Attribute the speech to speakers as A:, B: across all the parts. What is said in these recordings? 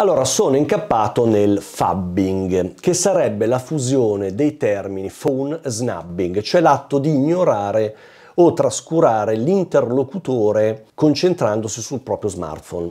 A: Allora, sono incappato nel fabbing, che sarebbe la fusione dei termini phone snubbing, cioè l'atto di ignorare o trascurare l'interlocutore concentrandosi sul proprio smartphone.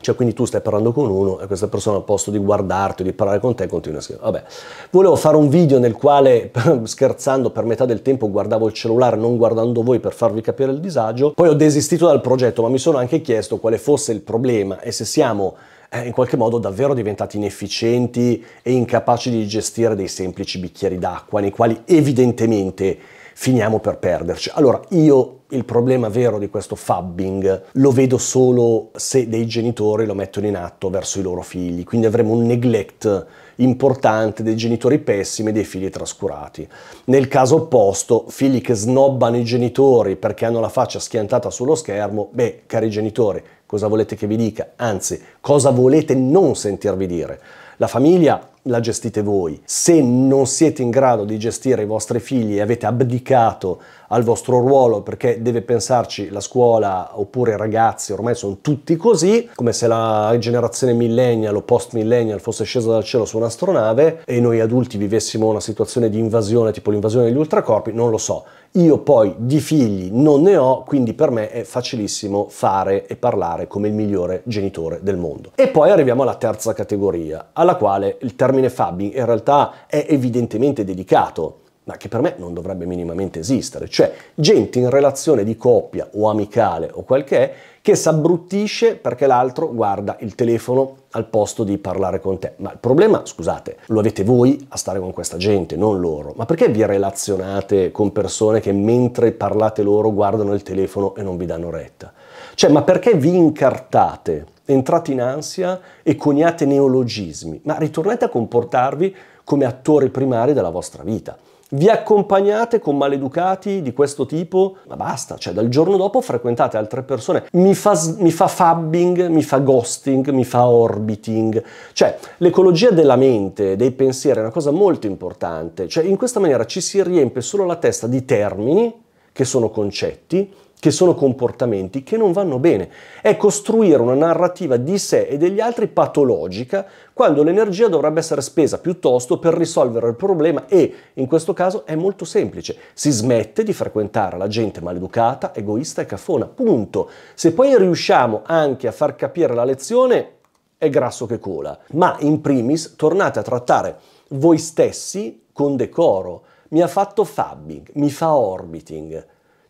A: Cioè, quindi tu stai parlando con uno e questa persona al posto di guardarti di parlare con te continua a scrivere. Vabbè, volevo fare un video nel quale, scherzando, per metà del tempo guardavo il cellulare non guardando voi per farvi capire il disagio. Poi ho desistito dal progetto, ma mi sono anche chiesto quale fosse il problema e se siamo eh, in qualche modo davvero diventati inefficienti e incapaci di gestire dei semplici bicchieri d'acqua nei quali evidentemente finiamo per perderci. Allora io il problema vero di questo fabbing lo vedo solo se dei genitori lo mettono in atto verso i loro figli, quindi avremo un neglect importante dei genitori pessimi e dei figli trascurati. Nel caso opposto, figli che snobbano i genitori perché hanno la faccia schiantata sullo schermo, beh, cari genitori, cosa volete che vi dica? Anzi, cosa volete non sentirvi dire? La famiglia la gestite voi. Se non siete in grado di gestire i vostri figli e avete abdicato al vostro ruolo perché deve pensarci la scuola oppure i ragazzi, ormai sono tutti così, come se la generazione millennial o post millennial fosse scesa dal cielo su un'astronave e noi adulti vivessimo una situazione di invasione, tipo l'invasione degli ultracorpi, non lo so. Io poi di figli non ne ho, quindi per me è facilissimo fare e parlare come il migliore genitore del mondo. E poi arriviamo alla terza categoria, alla quale il termine fabbing in realtà è evidentemente dedicato ma che per me non dovrebbe minimamente esistere, cioè gente in relazione di coppia o amicale o quel che è che s'abbruttisce perché l'altro guarda il telefono al posto di parlare con te. Ma il problema, scusate, lo avete voi a stare con questa gente, non loro. Ma perché vi relazionate con persone che mentre parlate loro guardano il telefono e non vi danno retta? Cioè, ma perché vi incartate, entrate in ansia e coniate neologismi? Ma ritornate a comportarvi come attori primari della vostra vita vi accompagnate con maleducati di questo tipo, ma basta, cioè dal giorno dopo frequentate altre persone, mi fa, mi fa fabbing, mi fa ghosting, mi fa orbiting, cioè l'ecologia della mente, dei pensieri è una cosa molto importante, cioè in questa maniera ci si riempie solo la testa di termini che sono concetti, che sono comportamenti che non vanno bene. È costruire una narrativa di sé e degli altri patologica quando l'energia dovrebbe essere spesa piuttosto per risolvere il problema e in questo caso è molto semplice. Si smette di frequentare la gente maleducata, egoista e cafona. Punto. Se poi riusciamo anche a far capire la lezione è grasso che cola. Ma in primis tornate a trattare voi stessi con decoro. Mi ha fatto fabbing, mi fa orbiting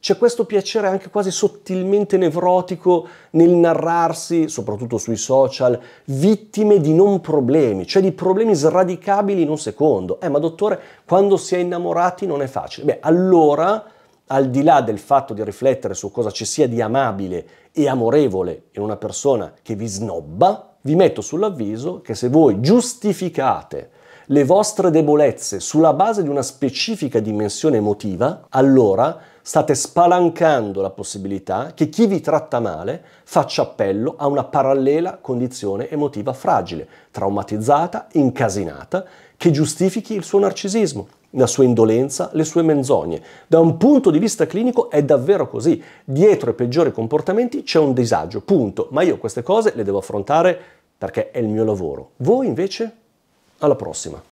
A: c'è questo piacere anche quasi sottilmente nevrotico nel narrarsi, soprattutto sui social, vittime di non problemi, cioè di problemi sradicabili in un secondo. Eh, ma dottore, quando si è innamorati non è facile. Beh, allora, al di là del fatto di riflettere su cosa ci sia di amabile e amorevole in una persona che vi snobba, vi metto sull'avviso che se voi giustificate le vostre debolezze sulla base di una specifica dimensione emotiva, allora state spalancando la possibilità che chi vi tratta male faccia appello a una parallela condizione emotiva fragile, traumatizzata, incasinata, che giustifichi il suo narcisismo la sua indolenza, le sue menzogne. Da un punto di vista clinico è davvero così. Dietro i peggiori comportamenti c'è un disagio, punto. Ma io queste cose le devo affrontare perché è il mio lavoro. Voi invece? Alla prossima!